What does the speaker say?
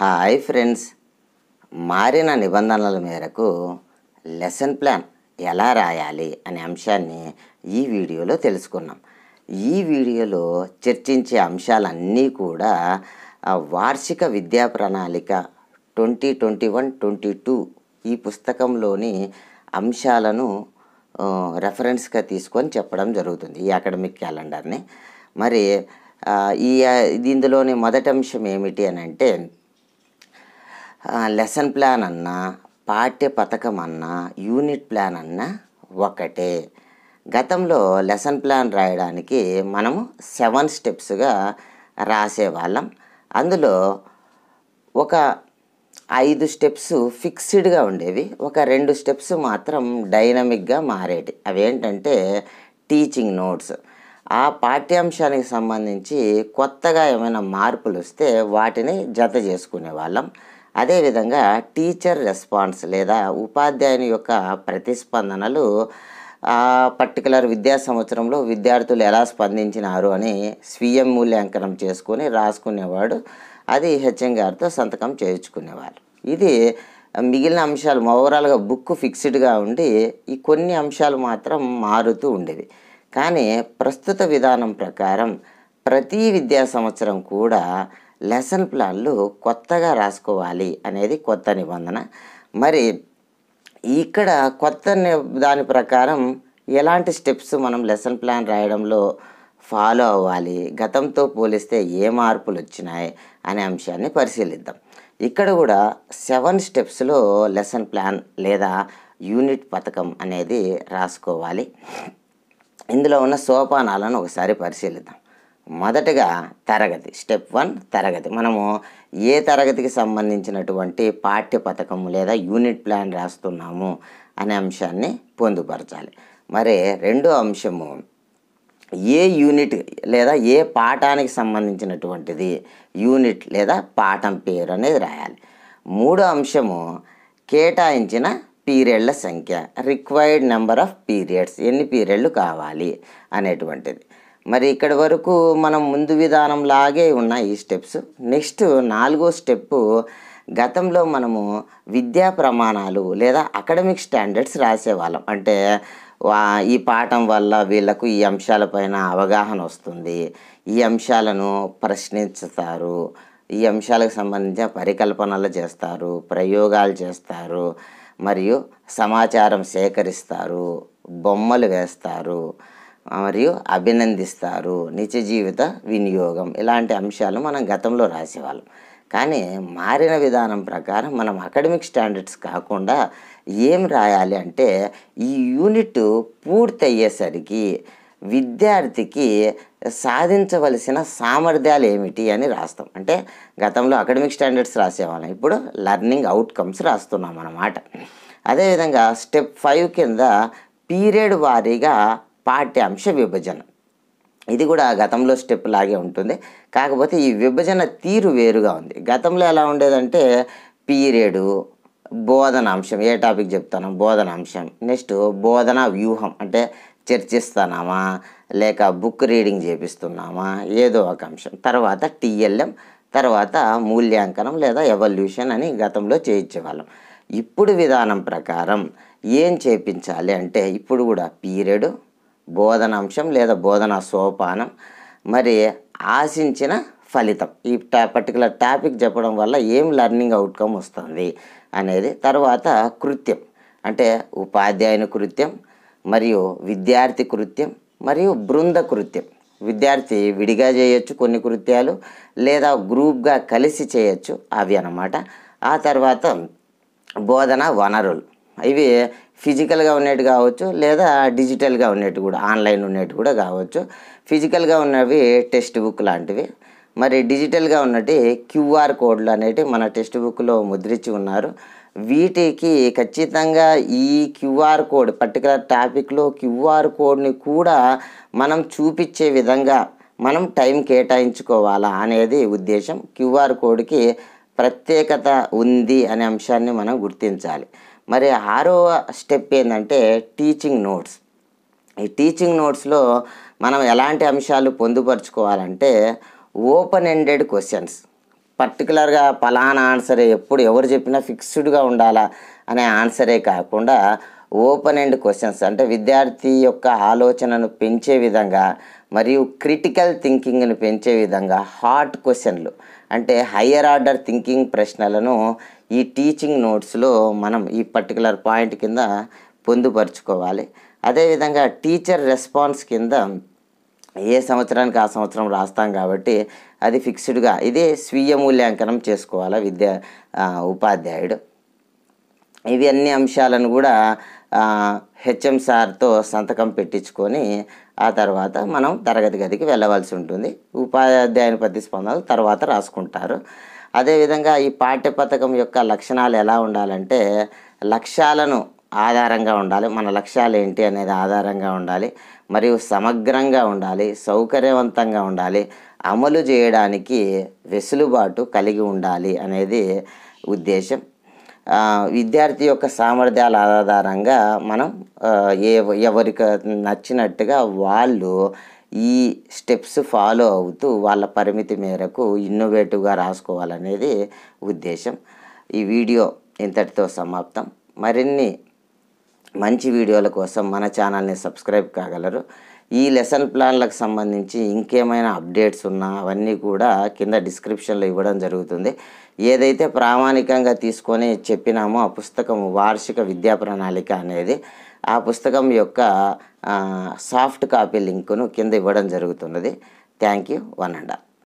hi friends మారిన నిబంధనల మేరకు లెసన్ ప్లాన్ ఎలా రాయాలి అనే అంశాన్ని ఈ వీడియోలో తెలుసుకున్నాం ఈ వీడియోలో చర్చించే అంశాలన్నీ కూడా వార్షిక విద్యా ప్రణాళిక twenty twenty one twenty two ఈ పుస్తకంలోని అంశాలను రెఫరెన్స్గా తీసుకొని చెప్పడం జరుగుతుంది ఈ అకాడమిక్ క్యాలెండర్ని మరి ఈ ఇందులోని మొదటి అంశం ఏమిటి అని అంటే లెసన్ ప్లాన్ అన్నా పాఠ్య పథకం అన్నా యూనిట్ ప్లాన్ అన్నా ఒకటే గతంలో లెసన్ ప్లాన్ రాయడానికి మనము సెవెన్ స్టెప్స్గా రాసేవాళ్ళం అందులో ఒక ఐదు స్టెప్స్ ఫిక్స్డ్గా ఉండేవి ఒక రెండు స్టెప్స్ మాత్రం డైనమిక్గా మారేటి అవేంటంటే టీచింగ్ నోట్స్ ఆ పాఠ్యాంశానికి సంబంధించి కొత్తగా ఏమైనా మార్పులు వస్తే వాటిని జత చేసుకునే వాళ్ళం అదేవిధంగా టీచర్ రెస్పాన్స్ లేదా ఉపాధ్యాయుని యొక్క ప్రతిస్పందనలు ఆ పర్టికులర్ విద్యా సంవత్సరంలో విద్యార్థులు ఎలా స్పందించినారు అని స్వీయ మూల్యాంకనం చేసుకొని రాసుకునేవాడు అది హెచ్ఎం గారితో సంతకం చేయించుకునేవారు ఇది మిగిలిన అంశాలు ఓవరాల్గా బుక్ ఫిక్స్డ్గా ఉండి ఈ కొన్ని అంశాలు మాత్రం మారుతూ ఉండేవి కానీ ప్రస్తుత విధానం ప్రకారం ప్రతి విద్యా సంవత్సరం కూడా లెసన్ ప్లాన్లు కొత్తగా రాసుకోవాలి అనేది కొత్త నిబంధన మరి ఇక్కడ కొత్త దాని ప్రకారం ఎలాంటి స్టెప్స్ మనం లెసన్ ప్లాన్ రాయడంలో ఫాలో అవ్వాలి గతంతో పోలిస్తే ఏ మార్పులు వచ్చినాయి అనే అంశాన్ని పరిశీలిద్దాం ఇక్కడ కూడా సెవెన్ స్టెప్స్లో లెసన్ ప్లాన్ లేదా యూనిట్ పథకం అనేది రాసుకోవాలి ఇందులో ఉన్న సోపానాలను ఒకసారి పరిశీలిద్దాం మొదటగా తరగతి స్టెప్ వన్ తరగతి మనము ఏ తరగతికి సంబంధించినటువంటి పాఠ్య పథకము లేదా యూనిట్ ప్లాన్ రాస్తున్నాము అనే అంశాన్ని పొందుపరచాలి మరి రెండో అంశము ఏ యూనిట్ లేదా ఏ పాఠానికి సంబంధించినటువంటిది యూనిట్ లేదా పాఠం పేరు అనేది రాయాలి మూడో అంశము కేటాయించిన పీరియడ్ల సంఖ్య రిక్వైర్డ్ నెంబర్ ఆఫ్ పీరియడ్స్ ఎన్ని పీరియడ్లు కావాలి అనేటువంటిది మరి ఇక్కడ వరకు మనం ముందు విధానం లాగే ఉన్నాయి ఈ స్టెప్స్ నెక్స్ట్ నాలుగో స్టెప్పు గతంలో మనము విద్యా ప్రమాణాలు లేదా అకాడమిక్ స్టాండర్డ్స్ రాసేవాళ్ళం అంటే ఈ పాఠం వల్ల వీళ్ళకు ఈ అంశాలపైన అవగాహన వస్తుంది ఈ అంశాలను ప్రశ్నించుతారు ఈ అంశాలకు సంబంధించిన పరికల్పనలు చేస్తారు ప్రయోగాలు చేస్తారు మరియు సమాచారం సేకరిస్తారు బొమ్మలు వేస్తారు మరియు అభినందిస్తారు నిత్య జీవిత వినియోగం ఇలాంటి అంశాలు మనం గతంలో రాసేవాళ్ళం కానీ మారిన విధానం ప్రకారం మనం అకాడమిక్ స్టాండర్డ్స్ కాకుండా ఏం రాయాలి అంటే ఈ యూనిట్ పూర్తి అయ్యేసరికి విద్యార్థికి సాధించవలసిన సామర్థ్యాలు ఏమిటి అని రాస్తాం అంటే గతంలో అకాడమిక్ స్టాండర్డ్స్ రాసేవాళ్ళం ఇప్పుడు లర్నింగ్ అవుట్కమ్స్ రాస్తున్నాం అన్నమాట అదేవిధంగా స్టెప్ ఫైవ్ కింద పీరియడ్ వారీగా పాఠ్యాంశ విభజన ఇది కూడా గతంలో స్టెప్ లాగే ఉంటుంది కాకపోతే ఈ విభజన తీరు వేరుగా ఉంది గతంలో ఎలా ఉండేదంటే పీరియడు బోధనాంశం ఏ టాపిక్ చెప్తాను బోధనాంశం నెక్స్ట్ బోధనా వ్యూహం అంటే చర్చిస్తున్నామా లేక బుక్ రీడింగ్ చేపిస్తున్నామా ఏదో ఒక అంశం తర్వాత టీఎల్ఎం తర్వాత మూల్యాంకనం లేదా ఎవల్యూషన్ అని గతంలో చేయించేవాళ్ళం ఇప్పుడు విధానం ప్రకారం ఏం చేపించాలి అంటే ఇప్పుడు కూడా పీరియడ్ బోధనాంశం లేదా బోధన సోపానం మరి ఆశించిన ఫలితం ఈ టా పర్టికులర్ టాపిక్ చెప్పడం వల్ల ఏం లెర్నింగ్ అవుట్కమ్ వస్తుంది అనేది తర్వాత కృత్యం అంటే ఉపాధ్యాయుని కృత్యం మరియు విద్యార్థి కృత్యం మరియు బృంద కృత్యం విద్యార్థి విడిగా చేయొచ్చు కొన్ని కృత్యాలు లేదా గ్రూప్గా కలిసి చేయొచ్చు అవి అన్నమాట ఆ తర్వాత బోధన వనరులు ఇవి ఫిజికల్గా ఉన్నట్టు కావచ్చు లేదా డిజిటల్గా ఉన్నట్టు కూడా ఆన్లైన్ ఉన్నట్టు కూడా కావచ్చు ఫిజికల్గా ఉన్నవి టెక్స్ట్ బుక్ లాంటివి మరి డిజిటల్గా ఉన్నటి క్యూఆర్ కోడ్లు అనేవి మన టెక్స్ట్ బుక్లో ముద్రించి ఉన్నారు వీటికి ఖచ్చితంగా ఈ క్యూఆర్ కోడ్ పర్టికులర్ టాపిక్లో క్యూఆర్ కోడ్ని కూడా మనం చూపించే విధంగా మనం టైం కేటాయించుకోవాలా అనేది ఉద్దేశం క్యూఆర్ కోడ్కి ప్రత్యేకత ఉంది అనే అంశాన్ని మనం గుర్తించాలి మరి ఆరో స్టెప్ ఏంటంటే టీచింగ్ నోట్స్ ఈ టీచింగ్ నోట్స్లో మనం ఎలాంటి అంశాలు పొందుపరుచుకోవాలంటే ఓపెన్ ఎండెడ్ క్వశ్చన్స్ పర్టికులర్గా ఫలానా ఆన్సరే ఎప్పుడు ఎవరు చెప్పినా ఫిక్స్డ్గా ఉండాలా అనే ఆన్సరే కాకుండా ఓపెన్ ఎండ్ క్వశ్చన్స్ అంటే విద్యార్థి యొక్క ఆలోచనను పెంచే విధంగా మరియు క్రిటికల్ థింకింగ్ను పెంచే విధంగా హార్ట్ క్వశ్చన్లు అంటే హయ్యర్ ఆర్డర్ థింకింగ్ ప్రశ్నలను ఈ టీచింగ్ నోట్స్లో మనం ఈ పర్టికులర్ పాయింట్ కింద పొందుపరుచుకోవాలి అదేవిధంగా టీచర్ రెస్పాన్స్ కింద ఏ సంవత్సరానికి ఆ సంవత్సరం రాస్తాం కాబట్టి అది ఫిక్స్డ్గా ఇదే స్వీయ మూల్యాంకనం చేసుకోవాలి విద్యా ఉపాధ్యాయుడు ఇవి అన్ని అంశాలను కూడా హెచ్ఎం సార్తో సంతకం పెట్టించుకొని ఆ తర్వాత మనం తరగతి గదికి వెళ్ళవలసి ఉంటుంది ఉపాధ్యాయుని ప్రతిస్పందనలు తర్వాత రాసుకుంటారు అదేవిధంగా ఈ పాఠ్యపథకం యొక్క లక్షణాలు ఎలా ఉండాలంటే లక్ష్యాలను ఆధారంగా ఉండాలి మన లక్ష్యాలు ఏంటి అనేది ఆధారంగా ఉండాలి మరియు సమగ్రంగా ఉండాలి సౌకర్యవంతంగా ఉండాలి అమలు చేయడానికి వెసులుబాటు కలిగి ఉండాలి అనేది ఉద్దేశం విద్యార్థి యొక్క సామర్థ్యాల ఆధారంగా మనం ఏ ఎవరికి నచ్చినట్టుగా వాళ్ళు ఈ స్టెప్స్ ఫాలో అవుతూ వాళ్ళ పరిమితి మేరకు ఇన్నోవేటివ్గా రాసుకోవాలనేది ఉద్దేశం ఈ వీడియో ఇంతటితో సమాప్తం మరిన్ని మంచి వీడియోల కోసం మన ఛానల్ని సబ్స్క్రైబ్ కాగలరు ఈ లెసన్ ప్లాన్లకు సంబంధించి ఇంకేమైనా అప్డేట్స్ ఉన్నా అవన్నీ కూడా కింద డిస్క్రిప్షన్లో ఇవ్వడం జరుగుతుంది ఏదైతే ప్రామాణికంగా తీసుకొని చెప్పినామో ఆ పుస్తకం వార్షిక విద్యా ప్రణాళిక అనేది ఆ పుస్తకం యొక్క సాఫ్ట్ కాపీ లింకును కింద ఇవ్వడం జరుగుతున్నది thank you one and all